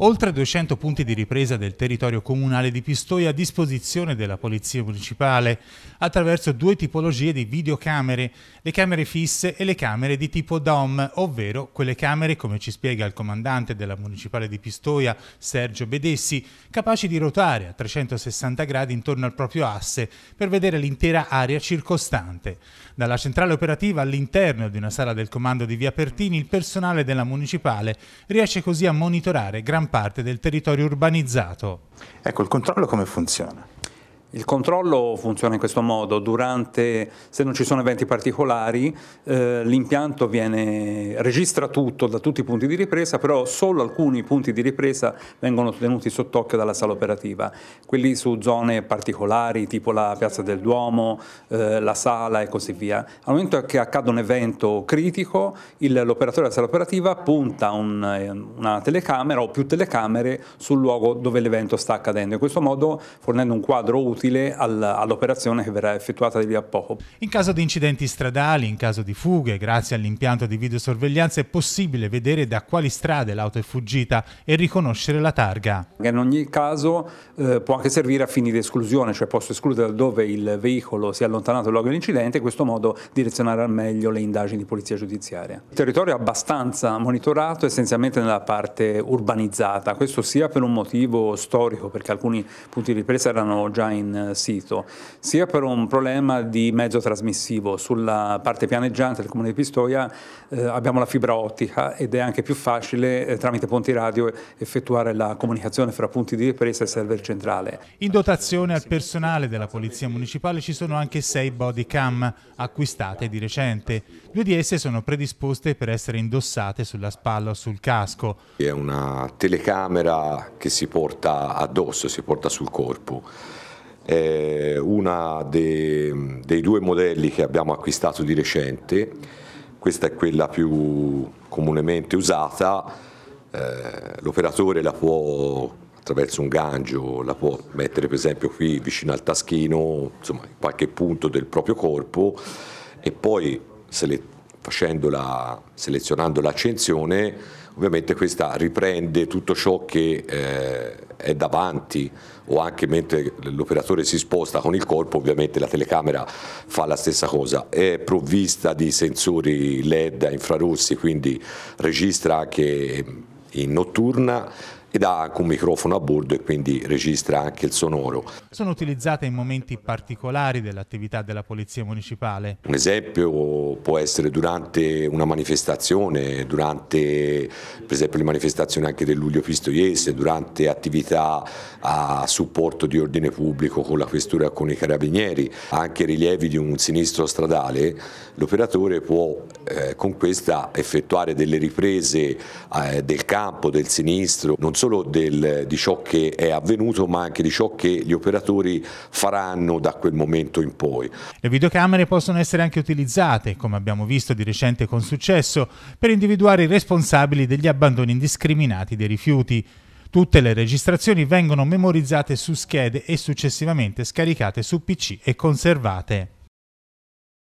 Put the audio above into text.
Oltre 200 punti di ripresa del territorio comunale di Pistoia a disposizione della Polizia Municipale attraverso due tipologie di videocamere, le camere fisse e le camere di tipo DOM, ovvero quelle camere, come ci spiega il comandante della Municipale di Pistoia, Sergio Bedessi, capaci di ruotare a 360 gradi intorno al proprio asse per vedere l'intera area circostante. Dalla centrale operativa all'interno di una sala del comando di Via Pertini, il personale della Municipale riesce così a monitorare gran gran parte del territorio urbanizzato. Ecco, il controllo come funziona? Il controllo funziona in questo modo, durante, se non ci sono eventi particolari eh, l'impianto registra tutto da tutti i punti di ripresa, però solo alcuni punti di ripresa vengono tenuti sott'occhio dalla sala operativa, quelli su zone particolari tipo la piazza del Duomo, eh, la sala e così via. Al momento che accade un evento critico l'operatore della sala operativa punta un, eh, una telecamera o più telecamere sul luogo dove l'evento sta accadendo, in questo modo fornendo un quadro utile utile all'operazione che verrà effettuata di lì a poco. In caso di incidenti stradali, in caso di fughe, grazie all'impianto di videosorveglianza è possibile vedere da quali strade l'auto è fuggita e riconoscere la targa. In ogni caso eh, può anche servire a fini di esclusione, cioè posso escludere da dove il veicolo si è allontanato dal luogo dell'incidente e in questo modo direzionare al meglio le indagini di polizia giudiziaria. Il territorio è abbastanza monitorato essenzialmente nella parte urbanizzata, questo sia per un motivo storico perché alcuni punti di ripresa erano già in in eh, sito, sia per un problema di mezzo trasmissivo. Sulla parte pianeggiante del comune di Pistoia eh, abbiamo la fibra ottica ed è anche più facile eh, tramite ponti radio effettuare la comunicazione fra punti di ripresa e server centrale. In dotazione al personale della Polizia Municipale ci sono anche sei body cam acquistate di recente. Due di esse sono predisposte per essere indossate sulla spalla o sul casco. È una telecamera che si porta addosso, si porta sul corpo è eh, uno dei, dei due modelli che abbiamo acquistato di recente, questa è quella più comunemente usata, eh, l'operatore la può attraverso un gangio, la può mettere per esempio qui vicino al taschino, insomma in qualche punto del proprio corpo e poi sele selezionando l'accensione Ovviamente questa riprende tutto ciò che eh, è davanti o anche mentre l'operatore si sposta con il corpo, ovviamente la telecamera fa la stessa cosa. È provvista di sensori LED a infrarossi, quindi registra anche in notturna ed ha anche un microfono a bordo e quindi registra anche il sonoro. Sono utilizzate in momenti particolari dell'attività della Polizia Municipale? Un esempio può essere durante una manifestazione, durante per esempio le manifestazioni anche del Luglio Pistoiese, durante attività a supporto di ordine pubblico con la questura e con i carabinieri, anche rilievi di un sinistro stradale, l'operatore può eh, con questa effettuare delle riprese eh, del campo, del sinistro, non solo del, di ciò che è avvenuto ma anche di ciò che gli operatori faranno da quel momento in poi. Le videocamere possono essere anche utilizzate, come abbiamo visto di recente con successo, per individuare i responsabili degli abbandoni indiscriminati dei rifiuti. Tutte le registrazioni vengono memorizzate su schede e successivamente scaricate su PC e conservate.